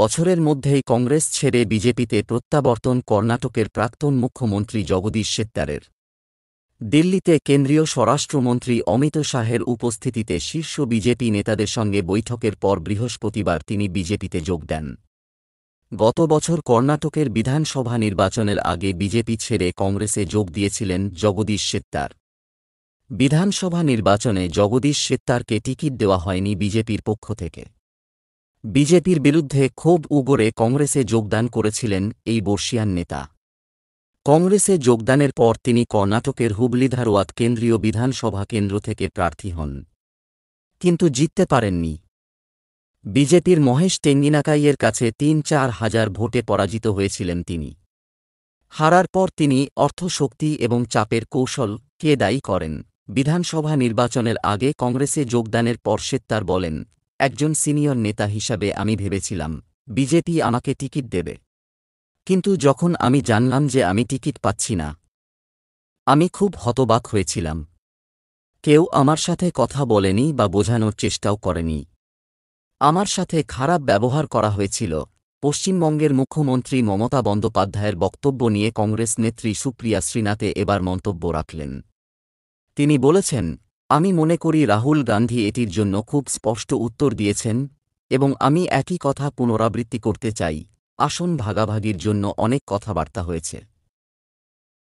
বছরের মধ্যেই কংগ্রেস ছেড়ে বিজেপিতে প্রত্যাবর্তন কর্ণাটকের প্রাক্তন মুখ্যমন্ত্রী জগদীশ শেত্তারের দিল্লিতে কেন্দ্রীয় স্বরাষ্ট্রমন্ত্রী অমিত শাহের উপস্থিতিতে শীর্ষ বিজেপি নেতাদের সঙ্গে বৈঠকের পর বৃহস্পতিবার তিনি বিজেপিতে যোগ দেন গত বছর কর্ণাটকের বিধানসভা নির্বাচনের আগে বিজেপি ছেড়ে কংগ্রেসে যোগ দিয়েছিলেন জগদীশ শেত্তার বিধানসভা নির্বাচনে জগদীশ শেত্তারকে টিকিট দেওয়া হয়নি বিজেপির পক্ষ থেকে বিজেপির বিরুদ্ধে ক্ষোভ উগরে কংগ্রেসে যোগদান করেছিলেন এই বর্ষিয়ান নেতা কংগ্রেসে যোগদানের পর তিনি কর্ণাটকের হুবলি ধারোয়াত কেন্দ্রীয় বিধানসভা কেন্দ্র থেকে প্রার্থী হন কিন্তু জিততে পারেননি বিজেপির মহেশ টেঙ্গিনাকাইয়ের কাছে তিন চার হাজার ভোটে পরাজিত হয়েছিলেন তিনি হারার পর তিনি অর্থশক্তি এবং চাপের কৌশল কে দায়ী করেন বিধানসভা নির্বাচনের আগে কংগ্রেসে যোগদানের পর সেত্তার বলেন একজন সিনিয়র নেতা হিসাবে আমি ভেবেছিলাম বিজেপি আমাকে টিকিট দেবে কিন্তু যখন আমি জানলাম যে আমি টিকিট পাচ্ছি না আমি খুব হতবাক হয়েছিলাম কেউ আমার সাথে কথা বলেনি বা বোঝানোর চেষ্টাও করেনি আমার সাথে খারাপ ব্যবহার করা হয়েছিল পশ্চিমবঙ্গের মুখ্যমন্ত্রী মমতা বন্দ্যোপাধ্যায়ের বক্তব্য নিয়ে কংগ্রেস নেত্রী সুপ্রিয়া শ্রীনাথে এবার মন্তব্য রাখলেন তিনি বলেছেন আমি মনে করি রাহুল গান্ধী এটির জন্য খুব স্পষ্ট উত্তর দিয়েছেন এবং আমি একই কথা পুনরাবৃত্তি করতে চাই আসন ভাগাভাগির জন্য অনেক কথাবার্তা হয়েছে